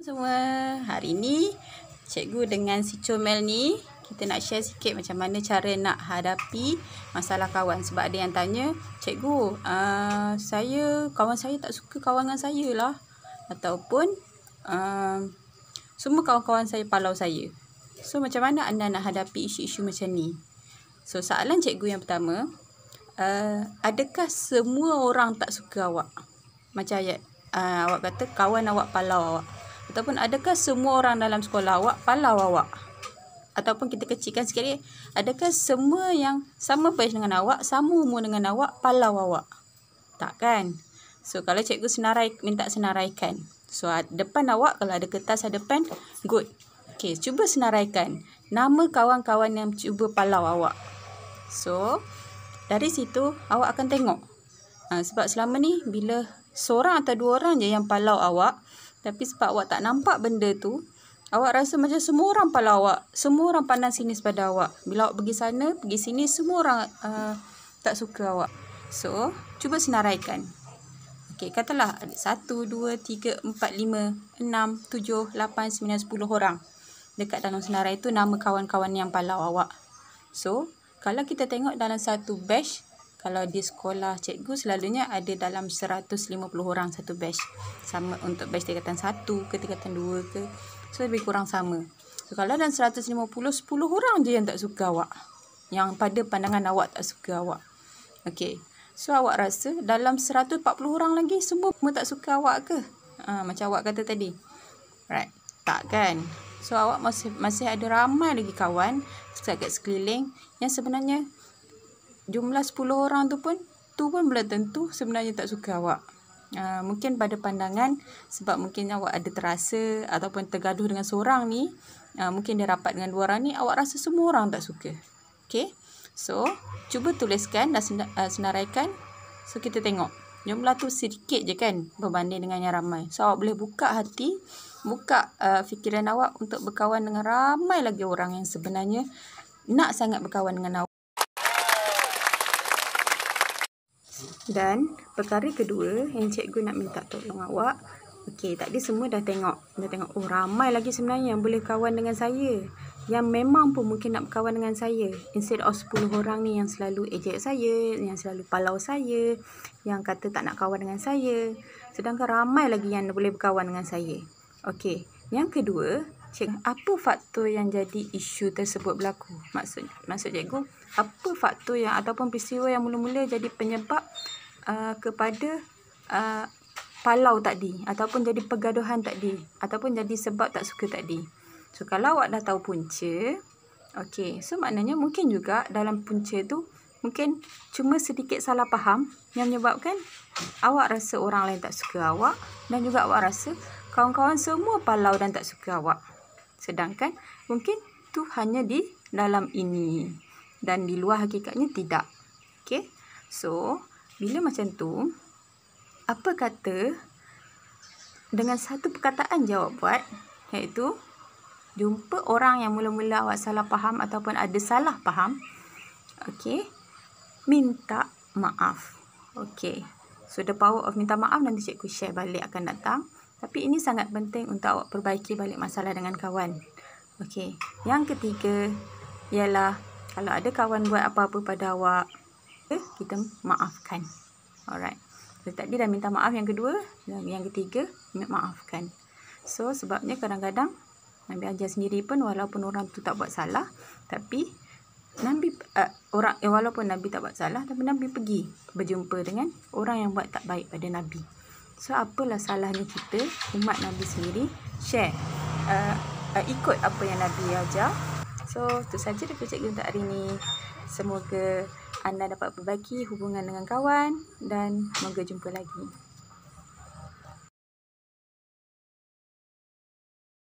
semua. Hari ni cikgu dengan si Chomel ni kita nak share sikit macam mana cara nak hadapi masalah kawan. Sebab ada yang tanya, cikgu uh, saya, kawan saya tak suka kawan dengan saya lah. Ataupun uh, semua kawan-kawan saya palau saya. So macam mana anda nak hadapi isu-isu macam ni? So soalan cikgu yang pertama, uh, adakah semua orang tak suka awak? Macam ayat, uh, awak kata kawan awak palau awak ataupun adakah semua orang dalam sekolah awak palau awak ataupun kita kecilkan sikit ni adakah semua yang sama page dengan awak sama umur dengan awak palau awak tak kan so kalau cikgu senarai minta senaraikan so depan awak kalau ada kertas ada pen good okey cuba senaraikan nama kawan-kawan yang cuba palau awak so dari situ awak akan tengok ha, sebab selama ni bila seorang atau dua orang je yang palau awak tapi sebab awak tak nampak benda tu, awak rasa macam semua orang pala awak. Semua orang pandang sini pada awak. Bila awak pergi sana, pergi sini, semua orang uh, tak suka awak. So, cuba senaraikan. Okay, katalah ada 1, 2, 3, 4, 5, 6, 7, 8, 9, 10 orang. Dekat dalam senarai tu nama kawan-kawan yang palau awak. So, kalau kita tengok dalam satu batch kalau di sekolah cikgu selalunya ada dalam 150 orang satu batch sama untuk batch tingkatan 1 ke tingkatan 2 ke so lebih kurang sama so, kalau dan 150 10 orang je yang tak suka awak yang pada pandangan awak tak suka awak okey so awak rasa dalam 140 orang lagi semua pun tak suka awak ke ha, macam awak kata tadi right tak kan so awak masih masih ada ramai lagi kawan dekat sekeliling yang sebenarnya jumlah 10 orang tu pun tu pun belum tentu sebenarnya tak suka awak. Uh, mungkin pada pandangan sebab mungkin awak ada terasa ataupun tergaduh dengan seorang ni, uh, mungkin dia rapat dengan dua orang ni awak rasa semua orang tak suka. Okay So, cuba tuliskan dan ah, senaraikan. So kita tengok. Jumlah tu sedikit je kan berbanding dengan yang ramai. So awak boleh buka hati, buka uh, fikiran awak untuk berkawan dengan ramai lagi orang yang sebenarnya nak sangat berkawan dengan awak. Dan perkara kedua yang cikgu nak minta tolong awak. Okey, tadi semua dah tengok. Dah tengok. Oh, ramai lagi sebenarnya yang boleh kawan dengan saya. Yang memang pun mungkin nak berkawan dengan saya. Instead of 10 orang ni yang selalu ejek saya. Yang selalu palau saya. Yang kata tak nak kawan dengan saya. Sedangkan ramai lagi yang boleh berkawan dengan saya. Okey. Yang kedua, cik, apa faktor yang jadi isu tersebut berlaku? Maksud maksud cikgu, apa faktor yang ataupun peristiwa yang mula-mula jadi penyebab uh, kepada uh, palau tadi ataupun jadi pergaduhan tadi ataupun jadi sebab tak suka tadi. So kalau awak dah tahu punca, okey. So maknanya mungkin juga dalam punca tu mungkin cuma sedikit salah faham yang menyebabkan awak rasa orang lain tak suka awak dan juga awak rasa kawan-kawan semua palau dan tak suka awak. Sedangkan mungkin tu hanya di dalam ini dan di luar hakikatnya tidak. Okay. So, bila macam tu, apa kata dengan satu perkataan jawab buat iaitu jumpa orang yang mula-mula awak salah faham ataupun ada salah faham. Okay. Minta maaf. Okay. So, the power of minta maaf nanti cikgu share balik akan datang. Tapi ini sangat penting untuk awak perbaiki balik masalah dengan kawan. Okey. Yang ketiga ialah kalau ada kawan buat apa-apa pada awak, eh, kita maafkan. Alright. Jadi tadi dah minta maaf yang kedua, yang, yang ketiga minta maafkan. So sebabnya kadang-kadang Nabi ajar sendiri pun walaupun orang tu tak buat salah, tapi Nabi uh, orang eh, walaupun Nabi tak buat salah, tapi Nabi pergi berjumpa dengan orang yang buat tak baik pada Nabi. So apalah salahnya kita umat Nabi sendiri share uh, uh, ikut apa yang Nabi ajar. So itu sahaja daripada cikgu untuk hari ini. Semoga anda dapat berbagi hubungan dengan kawan dan semoga jumpa lagi.